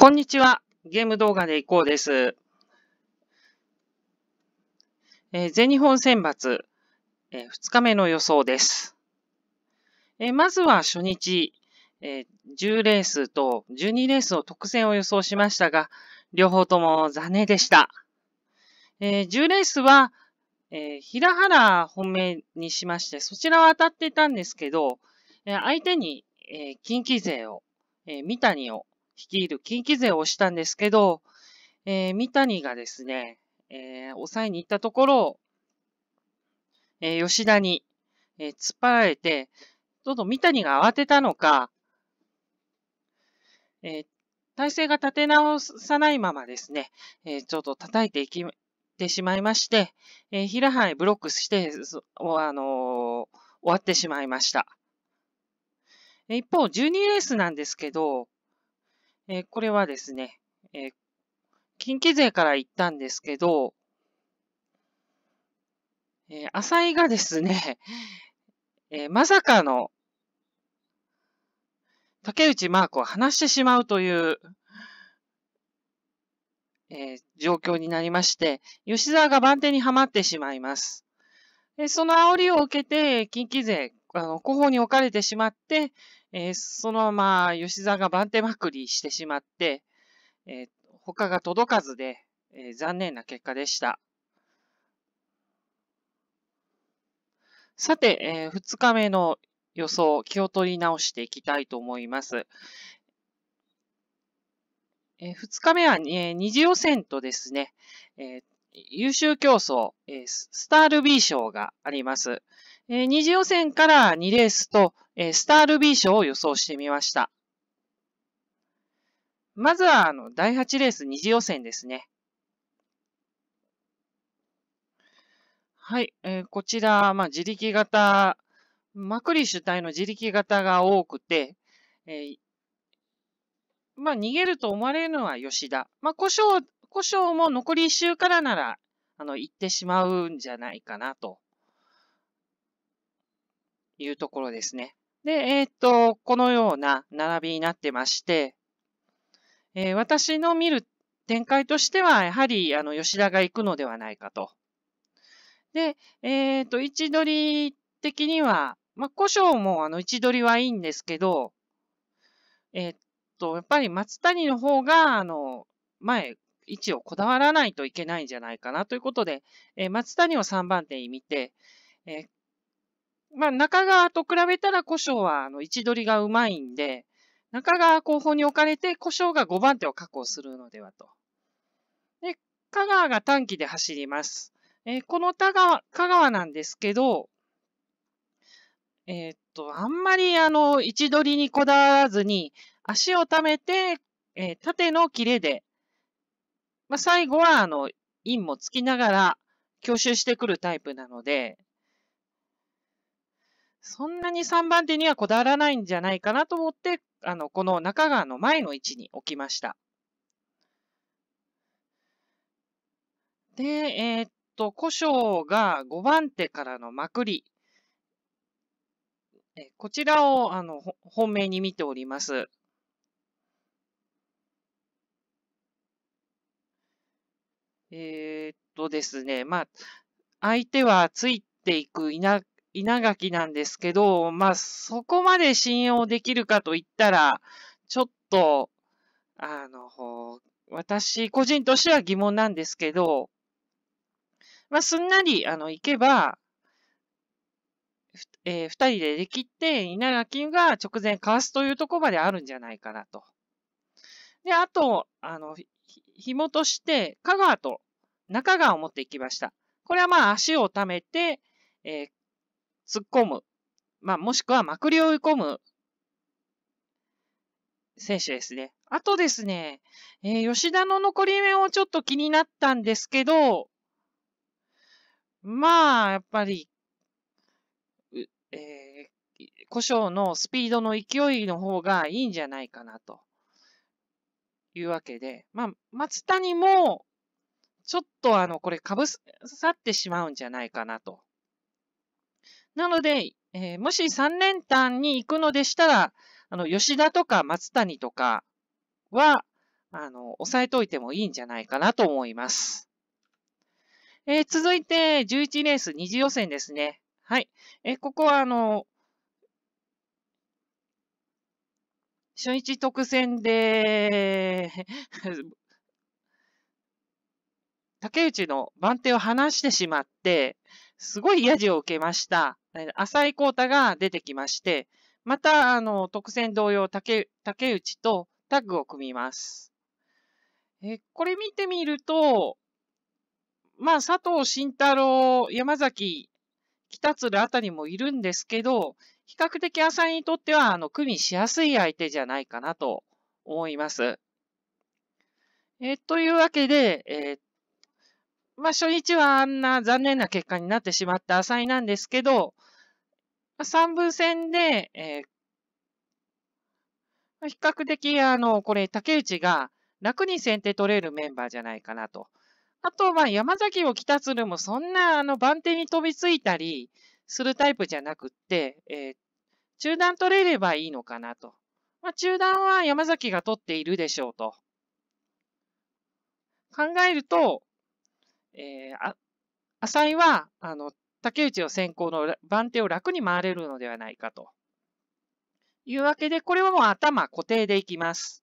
こんにちは。ゲーム動画でいこうです。えー、全日本選抜、えー、2日目の予想です。えー、まずは初日、えー、10レースと12レースの特選を予想しましたが、両方とも残念でした。えー、10レースは、えー、平原本命にしまして、そちらは当たっていたんですけど、えー、相手に、えー、近畿勢を、えー、三谷を率いる近畿勢をしたんですけど、えー、三谷がですね、えー、抑えに行ったところ、えー、吉田に、えー、突っ張られて、どんどん三谷が慌てたのか、えー、体勢が立て直さないままですね、えー、ちょっと叩いていき、てしまいまして、えー、平杯ブロックして、あのー、終わってしまいました。一方、12レースなんですけど、えー、これはですね、えー、近畿勢から行ったんですけど、えー、浅井がですね、えまさかの竹内マークを離してしまうという、え状況になりまして、吉沢が番手にはまってしまいます。その煽りを受けて、近畿勢、あの、後方に置かれてしまって、えー、そのまま吉沢が番手まくりしてしまって、えー、他が届かずで、えー、残念な結果でした。さて、えー、2日目の予想、気を取り直していきたいと思います。えー、2日目は、えー、二次予選とですね、えー、優秀競争、えー、スタールビー賞があります。えー、二次予選から2レースと、えー、スタールビー賞を予想してみました。まずは、あの、第8レース二次予選ですね。はい、えー、こちら、まあ、自力型、マクリ主体の自力型が多くて、えー、まあ、逃げると思われるのは吉田。まあ、故障、故障も残り1周からなら、あの、行ってしまうんじゃないかなと。いうところですね。で、えっ、ー、と、このような並びになってまして、えー、私の見る展開としては、やはり、あの、吉田が行くのではないかと。で、えっ、ー、と、位置取り的には、まあ、故障も、あの、位置取りはいいんですけど、えっ、と、やっぱり松谷の方が、あの、前、位置をこだわらないといけないんじゃないかなということで、えー、松谷を3番手に見て、えー、まあ、中川と比べたら胡椒は、あの、位置取りがうまいんで、中川後方に置かれて胡椒が5番手を確保するのではと。で、香川が短期で走ります。えー、この田川、香川なんですけど、えー、っと、あんまりあの、位置取りにこだわらずに、足を溜めて、えー、縦の切れで、まあ、最後はあの、印もつきながら、吸収してくるタイプなので、そんなに3番手にはこだわらないんじゃないかなと思って、あの、この中川の前の位置に置きました。で、えー、っと、古生が5番手からのまくり。えこちらを、あの、本命に見ております。えー、っとですね、まあ、相手はついていくいな稲垣なんですけど、まあ、そこまで信用できるかと言ったら、ちょっと、あの、私個人としては疑問なんですけど、まあ、すんなり、あの、行けば、えー、二人でできて、稲垣が直前かわすというところまであるんじゃないかなと。で、あと、あの、紐として、香川と中川を持っていきました。これはまあ足を溜めて、えー、突っ込む、まあ、もしくはまくり追い込む選手ですね。あとですね、えー、吉田の残り面をちょっと気になったんですけど、まあ、やっぱり、えー、故障のスピードの勢いの方がいいんじゃないかなというわけで、まあ、松谷も、ちょっとあの、これ、かぶさってしまうんじゃないかなとなので、えー、もし3連単に行くのでしたら、あの、吉田とか松谷とかは、あの、押さえといてもいいんじゃないかなと思います。えー、続いて、11レース2次予選ですね。はい。えー、ここは、あの、初日特選で 竹内の番手を離してしまって、すごいヤジを受けました。浅井光太が出てきまして、また、あの、特選同様、竹竹内とタッグを組みます。え、これ見てみると、まあ、佐藤慎太郎、山崎、北鶴あたりもいるんですけど、比較的浅井にとっては、あの、組みしやすい相手じゃないかなと思います。え、というわけで、えー、まあ、初日はあんな残念な結果になってしまった浅井なんですけど、まあ、3分戦で、えー、比較的、あの、これ、竹内が楽に先手取れるメンバーじゃないかなと。あと、まあ、山崎を北鶴もそんな、あの、番手に飛びついたりするタイプじゃなくって、えー、中断取れればいいのかなと。まあ、中断は山崎が取っているでしょうと。考えると、えー、あ浅井は、あの、竹内を先行の番手を楽に回れるのではないかと。いうわけで、これはもう頭固定でいきます。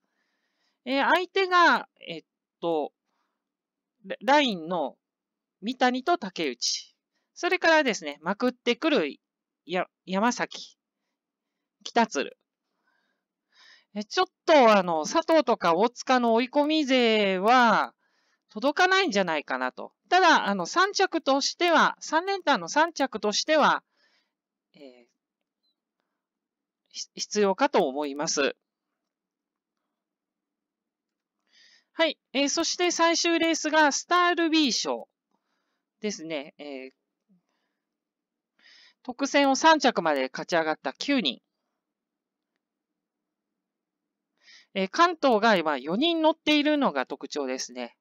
えー、相手が、えっと、ラインの三谷と竹内。それからですね、まくってくるや山崎、北鶴。えちょっと、あの、佐藤とか大塚の追い込み勢は、届かないんじゃないかなと。ただ、あの、3着としては、3連単の3着としては、えー、必要かと思います。はい。えー、そして最終レースがスタールビー賞ですね。えー、特選を3着まで勝ち上がった9人。えー、関東が今4人乗っているのが特徴ですね。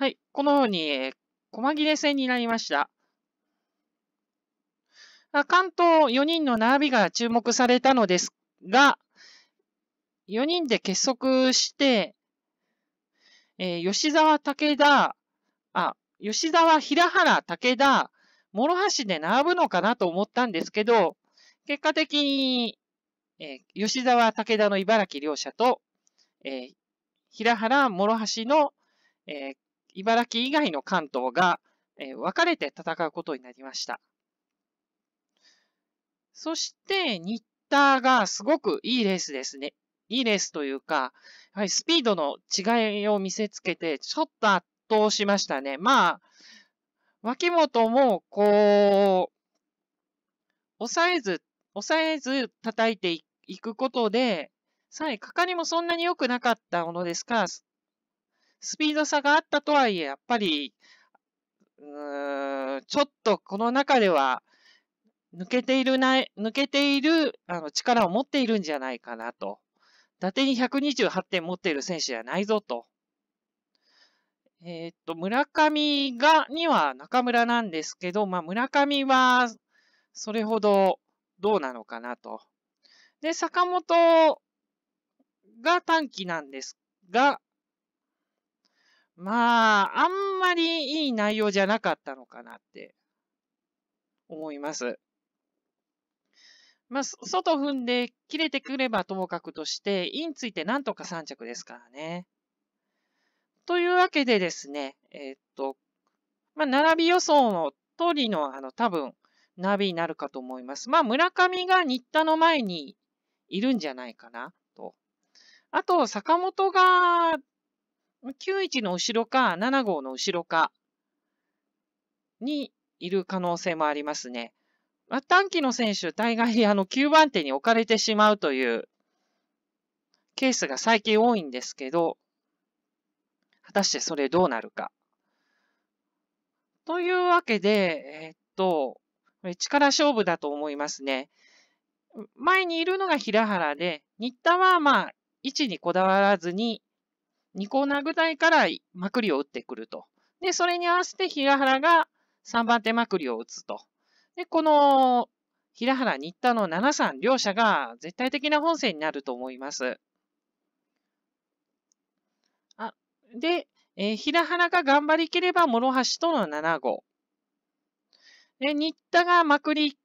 はい。このように、えー、細切れ線になりました。関東4人の並びが注目されたのですが、4人で結束して、えー、吉沢武田、あ、吉沢平原武田、諸橋で並ぶのかなと思ったんですけど、結果的に、えー、吉沢武田の茨城両者と、えー、平原諸橋の、え茨城以外の関東が、え分かれて戦うことになりました。そして、ニッターがすごくいいレースですね。いいレースというか、やはりスピードの違いを見せつけて、ちょっと圧倒しましたね。まあ、脇本も、こう、抑えず、抑えず叩いていくことで、さえ、かかりもそんなに良くなかったものですから、スピード差があったとはいえ、やっぱり、うーん、ちょっとこの中では、抜けているない、抜けている、あの、力を持っているんじゃないかなと。伊達に128点持っている選手じゃないぞと。えー、っと、村上が、には中村なんですけど、まあ、村上は、それほど、どうなのかなと。で、坂本が短期なんですが、まあ、あんまりいい内容じゃなかったのかなって思います。まあ、外踏んで切れてくればともかくとして、インついてなんとか3着ですからね。というわけでですね、えー、っと、まあ、並び予想の通りの、あの、多分、ナビになるかと思います。まあ、村上が新田の前にいるんじゃないかな、と。あと、坂本が91の後ろか7号の後ろかにいる可能性もありますね。まあ、短期の選手、大概あの9番手に置かれてしまうというケースが最近多いんですけど、果たしてそれどうなるか。というわけで、えー、っと、力勝負だと思いますね。前にいるのが平原で、新田はまあ、位置にこだわらずに、2コーナーぐらいからまくりを打ってくると。で、それに合わせて平原が3番手まくりを打つと。で、この平原、新田の7三両者が絶対的な本戦になると思います。あで、えー、平原が頑張りきれば、諸橋との7号。で、新田がまくり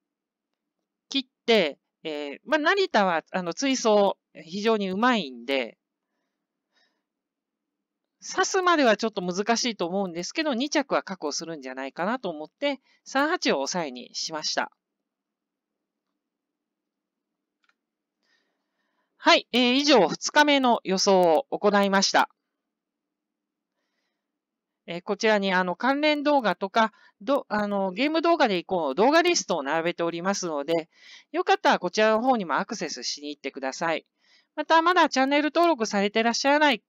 切って、えーまあ、成田はあの追走非常にうまいんで、刺すまではちょっと難しいと思うんですけど、2着は確保するんじゃないかなと思って、3八を抑えにしました。はい、えー、以上2日目の予想を行いました。えー、こちらにあの関連動画とか、どあのゲーム動画で以この動画リストを並べておりますので、よかったらこちらの方にもアクセスしに行ってください。また、まだチャンネル登録されていらっしゃらない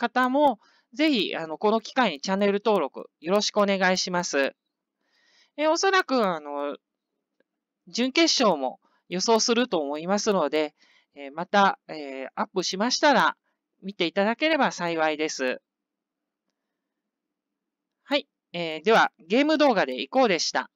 方も、ぜひ、あの、この機会にチャンネル登録、よろしくお願いします。えおそらく、あの、準決勝も予想すると思いますので、えまた、えー、アップしましたら、見ていただければ幸いです。はい。えー、では、ゲーム動画でいこうでした。